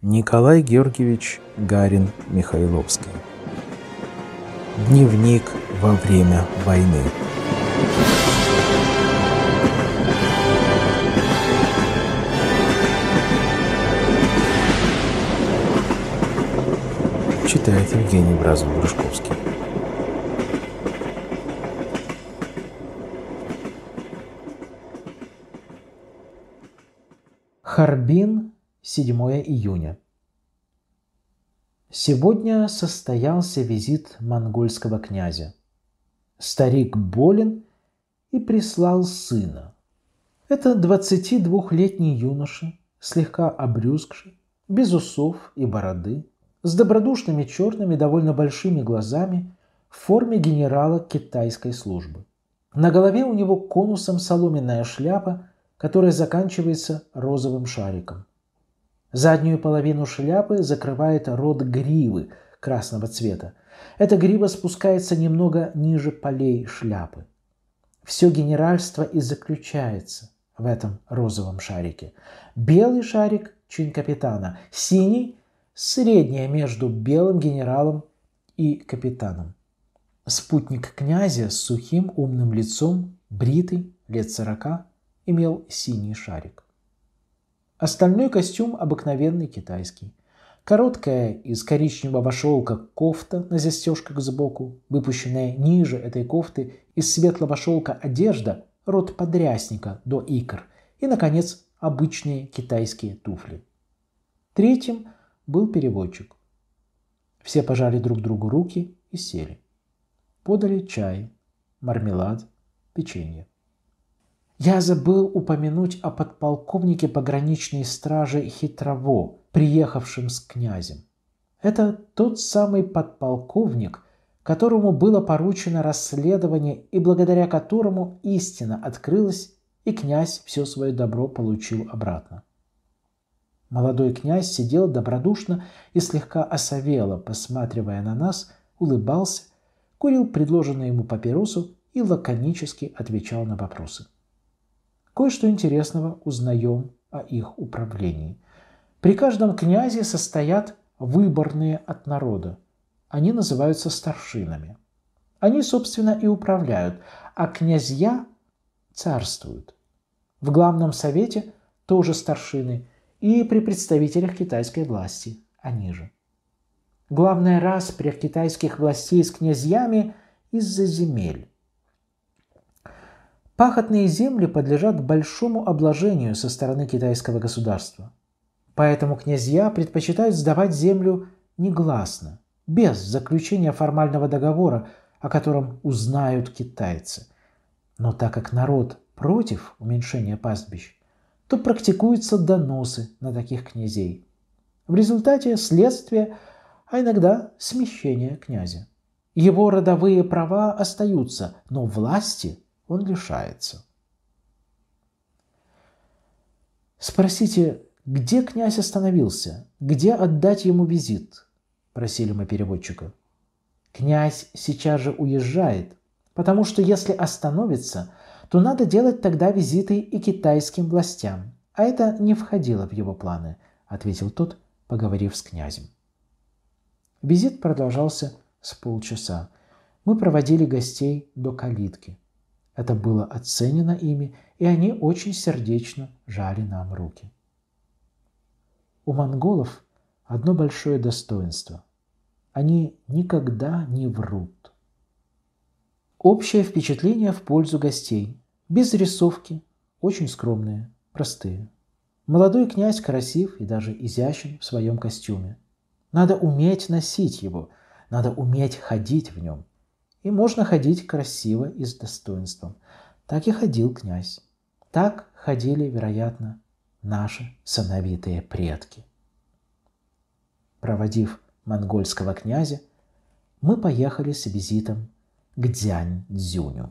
Николай Георгиевич Гарин Михайловский. Дневник во время войны. Читает Евгений Бразов-Грушковский. Харбин 7 июня. Сегодня состоялся визит монгольского князя. Старик болен и прислал сына. Это 22-летний юноша, слегка обрюзгший, без усов и бороды, с добродушными черными довольно большими глазами в форме генерала китайской службы. На голове у него конусом соломенная шляпа, которая заканчивается розовым шариком – Заднюю половину шляпы закрывает рот гривы красного цвета. Эта грива спускается немного ниже полей шляпы. Все генеральство и заключается в этом розовом шарике. Белый шарик – чин капитана, синий – средняя между белым генералом и капитаном. Спутник князя с сухим умным лицом, бритый, лет сорока, имел синий шарик. Остальной костюм обыкновенный китайский. Короткая из коричневого шелка кофта на застежках сбоку, выпущенная ниже этой кофты из светлого шелка одежда, рот подрясника до икр, и, наконец, обычные китайские туфли. Третьим был переводчик. Все пожали друг другу руки и сели. Подали чай, мармелад, печенье. Я забыл упомянуть о подполковнике пограничной стражи Хитрово, приехавшем с князем. Это тот самый подполковник, которому было поручено расследование и благодаря которому истина открылась, и князь все свое добро получил обратно. Молодой князь сидел добродушно и слегка осовело, посматривая на нас, улыбался, курил предложенную ему папиросу и лаконически отвечал на вопросы кое-что интересного узнаем о их управлении. При каждом князе состоят выборные от народа. Они называются старшинами. Они, собственно, и управляют, а князья царствуют. В главном совете тоже старшины и при представителях китайской власти они же. Главная при китайских властей с князьями из-за земель. Пахотные земли подлежат большому обложению со стороны китайского государства. Поэтому князья предпочитают сдавать землю негласно, без заключения формального договора, о котором узнают китайцы. Но так как народ против уменьшения пастбищ, то практикуются доносы на таких князей. В результате следствие, а иногда смещение князя. Его родовые права остаются, но власти он лишается. Спросите, где князь остановился, где отдать ему визит, просили мы переводчика. Князь сейчас же уезжает, потому что если остановится, то надо делать тогда визиты и китайским властям, а это не входило в его планы, ответил тот, поговорив с князем. Визит продолжался с полчаса. Мы проводили гостей до калитки – это было оценено ими, и они очень сердечно жали нам руки. У монголов одно большое достоинство. Они никогда не врут. Общее впечатление в пользу гостей. Без рисовки, очень скромные, простые. Молодой князь красив и даже изящен в своем костюме. Надо уметь носить его, надо уметь ходить в нем и можно ходить красиво и с достоинством. Так и ходил князь. Так ходили, вероятно, наши сыновитые предки. Проводив монгольского князя, мы поехали с визитом к Дзянь-Дзюню.